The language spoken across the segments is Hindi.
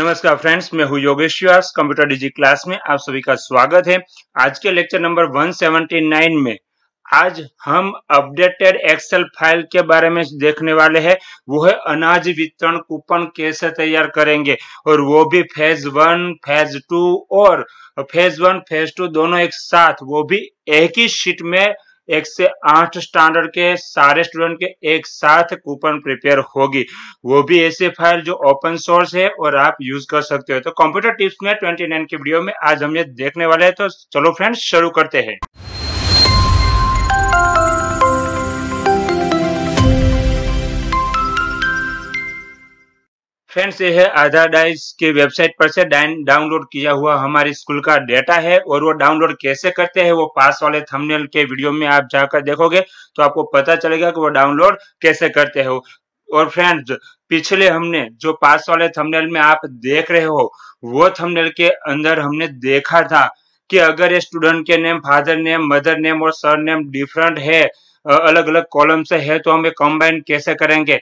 नमस्कार फ्रेंड्स मैं हूं योगेश कंप्यूटर डिजी क्लास में आप सभी का स्वागत है आज के लेक्चर नंबर 179 में आज हम अपडेटेड एक्सेल फाइल के बारे में देखने वाले हैं वो है अनाज वितरण कूपन कैसे तैयार करेंगे और वो भी फेज वन फेज टू और फेज वन फेज टू दोनों एक साथ वो भी एक ही शीट में एक से आठ स्टैंडर्ड के सारे स्टूडेंट के एक साथ कूपन प्रिपेयर होगी वो भी ऐसे फाइल जो ओपन सोर्स है और आप यूज कर सकते हो तो कंप्यूटर टिप्स में ट्वेंटी नाइन की वीडियो में आज हम ये देखने वाले हैं तो चलो फ्रेंड्स शुरू करते हैं फ्रेंड्स ये है आधार डाइस के वेबसाइट पर से डाउनलोड किया हुआ हमारे स्कूल का डेटा है और वो डाउनलोड कैसे करते हैं वो पास वाले थंबनेल के वीडियो में आप जाकर देखोगे तो आपको पता चलेगा कि वो डाउनलोड कैसे करते हो और फ्रेंड्स पिछले हमने जो पास वाले थंबनेल में आप देख रहे हो वो थंबनेल के अंदर हमने देखा था कि अगर ये स्टूडेंट के name father name mother name और सर नेम डिफरेंट है अलग अलग कॉलम से है तो हम ये कंबाइन कैसे करेंगे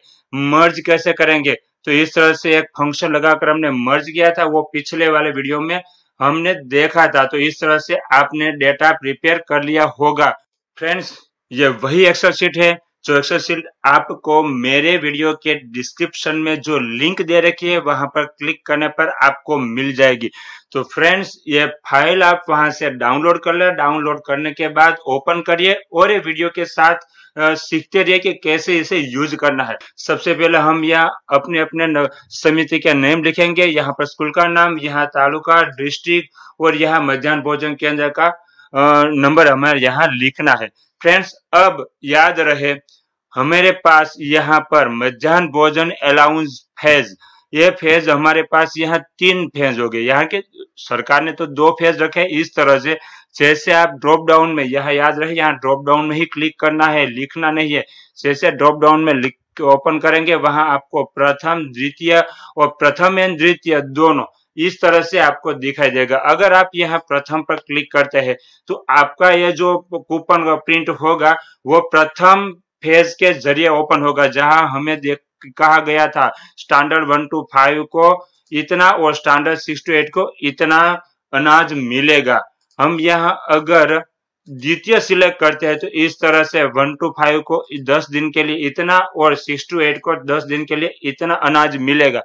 मर्ज कैसे करेंगे तो इस तरह से एक फंक्शन लगाकर हमने मर्ज किया था वो पिछले वाले वीडियो में हमने देखा था तो इस तरह से आपने डेटा प्रिपेयर कर लिया होगा फ्रेंड्स ये वही एक्सेल शीट है जो एक्सेल शीट आपको मेरे वीडियो के डिस्क्रिप्शन में जो लिंक दे रखी है वहां पर क्लिक करने पर आपको मिल जाएगी तो फ्रेंड्स ये फाइल आप वहां से डाउनलोड कर ले डाउनलोड करने के बाद ओपन करिए और ये वीडियो के साथ सीखते रहिए कि कैसे इसे यूज करना है सबसे पहले हम यहाँ अपने अपने समिति के नेम लिखेंगे यहाँ पर स्कूल का नाम यहाँ तालुका डिस्ट्रिक्ट और यहाँ मध्यान्ह भोजन केंद्र का नंबर हमें यहाँ लिखना है फ्रेंड्स अब याद रहे हमारे पास यहाँ पर मध्यान्ह भोजन अलाउंस फेज ये फेज हमारे पास यहाँ तीन फेज हो गए यहाँ के सरकार ने तो दो फेज रखे इस तरह से जैसे आप ड्रॉप डाउन में यह याद रहे यहाँ ड्रॉप डाउन में ही क्लिक करना है लिखना नहीं है जैसे ड्रॉप डाउन में ओपन करेंगे वहां आपको प्रथम द्वितीय और प्रथम एंड द्वितीय दोनों इस तरह से आपको दिखाई देगा अगर आप यहाँ प्रथम पर क्लिक करते हैं तो आपका यह जो कूपन प्रिंट होगा वो प्रथम फेज के जरिए ओपन होगा जहां हमें देख कहा गया था स्टैंडर्ड वन टू फाइव को इतना और स्टैंडर्ड सिक्स टू एट को इतना अनाज मिलेगा हम यहाँ अगर द्वितीय सिलेक्ट करते हैं तो इस तरह से वन टू फाइव को दस दिन के लिए इतना और सिक्स टू एट को दस दिन के लिए इतना अनाज मिलेगा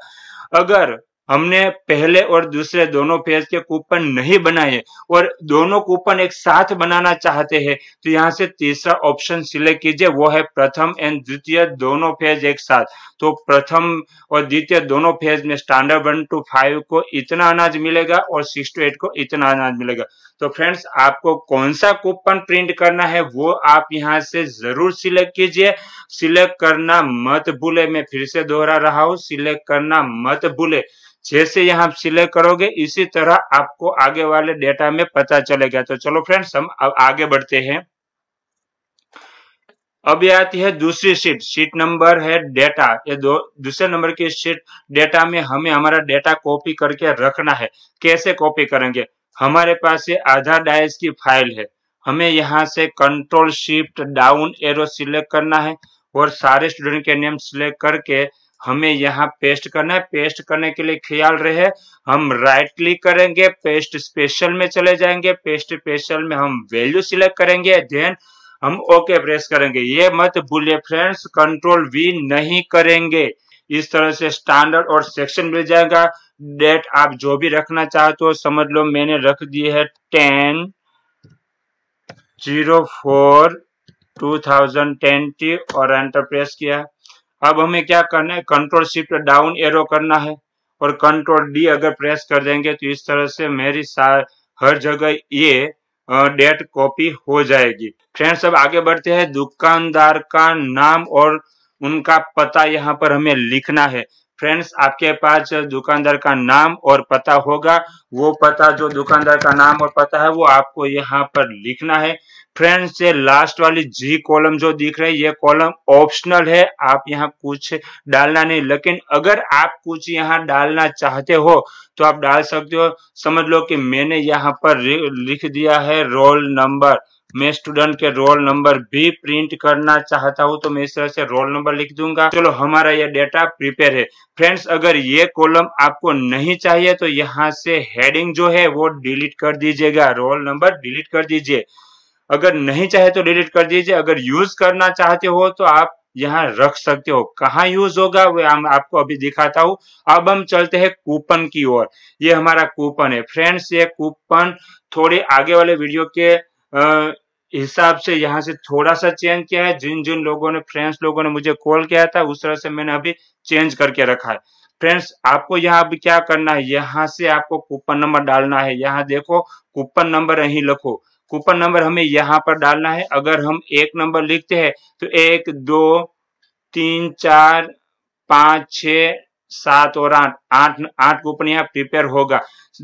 अगर हमने पहले और दूसरे दोनों फेज के कूपन नहीं बनाए और दोनों कूपन एक साथ बनाना चाहते हैं तो यहाँ से तीसरा ऑप्शन सिलेक्ट कीजिए वो है प्रथम एंड द्वितीय दोनों फेज एक साथ तो प्रथम और द्वितीय दोनों फेज में स्टैंडर्ड वन टू फाइव को इतना अनाज मिलेगा और सिक्स टू एट को इतना अनाज मिलेगा तो फ्रेंड्स आपको कौन सा कूपन प्रिंट करना है वो आप यहाँ से जरूर सिलेक्ट कीजिए सिलेक्ट करना मत भूले मैं फिर से दोहरा रहा हूँ सिलेक्ट करना मत भूले जैसे यहाँ आप सिलेक्ट करोगे इसी तरह आपको आगे वाले डेटा में पता चलेगा तो चलो फ्रेंड्स हम अब आगे बढ़ते हैं अब ये आती है दूसरी शीट शीट नंबर है डेटा ये दो दूसरे नंबर की शीट डेटा में हमें हमारा डेटा कॉपी करके रखना है कैसे कॉपी करेंगे हमारे पास ये आधा डायस की फाइल है हमें यहाँ से control shift down arrow select करना है और सारे स्टूडेंट के नेम सिलेक्ट करके हमें यहाँ पेस्ट करना है पेस्ट करने के लिए ख्याल रहे हम राइट क्लिक करेंगे पेस्ट स्पेशल में चले जाएंगे पेस्ट स्पेशल में हम वैल्यू सिलेक्ट करेंगे देन हम ओके प्रेस करेंगे ये मत भूलिए फ्रेंड्स कंट्रोल वी नहीं करेंगे इस तरह से स्टैंडर्ड और सेक्शन मिल जाएगा डेट आप जो भी रखना चाहते हो समझ लो मैंने रख दी है ten zero four two thousand twenty और एंटर प्रेस किया अब हमें क्या करना है कंट्रोल शिफ्ट डाउन एरो करना है और कंट्रोल डी अगर प्रेस कर देंगे तो इस तरह से मेरी हर जगह ये डेट कॉपी हो जाएगी फ्रेंड्स अब आगे बढ़ते हैं दुकानदार का नाम और उनका पता यहाँ पर हमें लिखना है फ्रेंड्स आपके पास दुकानदार का नाम और पता होगा वो पता जो दुकानदार का नाम और पता है वो आपको यहाँ पर लिखना है फ्रेंड्स ये लास्ट वाली जी कॉलम जो दिख रही है ये कॉलम ऑप्शनल है आप यहाँ कुछ डालना नहीं लेकिन अगर आप कुछ यहाँ डालना चाहते हो तो आप डाल सकते हो समझ लो कि मैंने यहाँ पर लिख दिया है रोल नंबर मैं स्टूडेंट के रोल नंबर भी प्रिंट करना चाहता हूँ तो मैं इस तरह से रोल नंबर लिख दूंगा चलो हमारा यह डेटा प्रिपेयर है फ्रेंड्स अगर ये कॉलम आपको नहीं चाहिए तो यहाँ से हेडिंग जो है वो डिलीट कर दीजिएगा रोल नंबर डिलीट कर दीजिए अगर नहीं चाहे तो डिलीट कर दीजिए अगर यूज करना चाहते हो तो आप यहाँ रख सकते हो कहाँ यूज होगा वह हम आपको अभी दिखाता हूँ अब हम चलते हैं कूपन की ओर ये हमारा कूपन है फ्रेंड्स ये कूपन थोड़े आगे वाले वीडियो के हिसाब से यहाँ से थोड़ा सा चेंज किया है जिन जिन लोगों ने फ्रेंड्स लोगों ने मुझे कॉल किया था उस तरह से मैंने अभी चेंज करके रखा है फ्रेंड्स आपको यहाँ अभी क्या करना है यहाँ से आपको कूपन नंबर डालना है यहाँ देखो कूपन नंबर यही लिखो कूपन नंबर हमें यहाँ पर डालना है अगर हम एक नंबर लिखते हैं तो एक दो तीन चार पाँच छ सात और आठ आठ आठ कूपन यहाँ प्रिपेयर होगा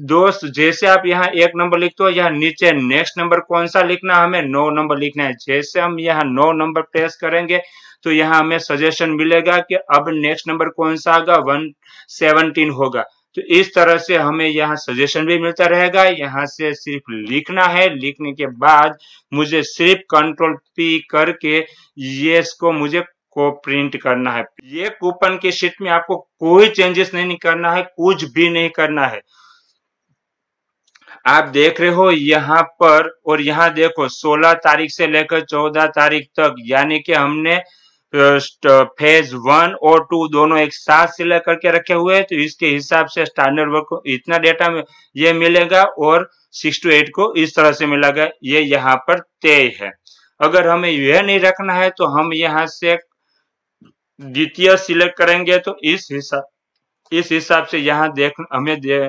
दोस्त जैसे आप यहाँ एक नंबर लिखते हो यहाँ नीचे नेक्स्ट नंबर कौन सा लिखना हमें नौ नंबर लिखना है जैसे हम यहाँ नौ नंबर प्रेस करेंगे तो यहाँ हमें सजेशन मिलेगा कि अब नेक्स्ट नंबर कौन सा आगा वन सेवनटीन होगा तो इस तरह से हमें यहाँ सजेशन भी मिलता रहेगा यहाँ से सिर्फ लिखना है लिखने के बाद मुझे सिर्फ कंट्रोल पी करके ये इसको मुझे को प्रिंट करना है ये कूपन की शीट में आपको कोई चेंजेस नहीं करना है कुछ भी नहीं करना है आप देख रहे हो यहाँ पर और यहाँ देखो 16 तारीख से लेकर 14 तारीख तक यानी कि हमने फेज वन और टू दोनों एक साथ सिलेक्ट करके रखे हुए हैं तो इसके हिसाब से स्टैंडर्ड वर्क को इतना डेटा में ये मिलेगा और सिक्स टू एट को इस तरह से मिलेगा ये यहाँ पर तय है अगर हमें यह नहीं रखना है तो हम यहाँ से द्वितीय सिलेक्ट करेंगे तो इस हिसाब इस हिसाब से यहाँ देख हमें दे,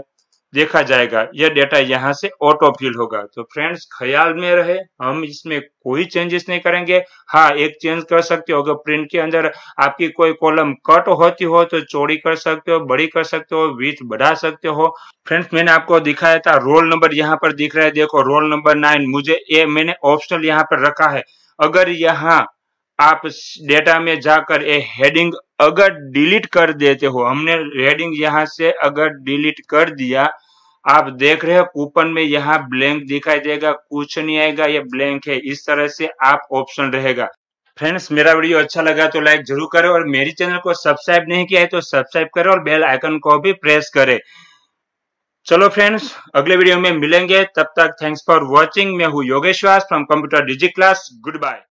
देखा जाएगा यह डेटा यहाँ से ऑटो फिल होगा तो फ्रेंड्स ख्याल में रहे हम इसमें कोई चेंजेस नहीं करेंगे हाँ एक चेंज कर सकते हो अगर प्रिंट के अंदर आपकी कोई कॉलम कट होती हो तो चौड़ी कर सकते हो बड़ी कर सकते हो बीच बढ़ा सकते हो फ्रेंड्स मैंने आपको दिखाया था रोल नंबर यहाँ पर दिख रहा है देखो रोल नंबर नाइन मुझे ए मैंने ऑप्शनल यहाँ पर रखा है अगर यहाँ आप डेटा में जाकर ये हेडिंग अगर डिलीट कर देते हो हमने हेडिंग यहाँ से अगर डिलीट कर दिया आप देख रहे हो कूपन में यहाँ ब्लैंक दिखाई देगा कुछ नहीं आएगा ये ब्लैंक है इस तरह से आप ऑप्शन रहेगा फ्रेंड्स मेरा वीडियो अच्छा लगा तो लाइक जरूर करें और मेरी चैनल को सब्सक्राइब नहीं किया है तो सब्सक्राइब करें और बेल आइकन को भी प्रेस करें चलो फ्रेंड्स अगले वीडियो में मिलेंगे तब तक थैंक्स फॉर वॉचिंग मैं हूँ Yogesh from computer digit class good bye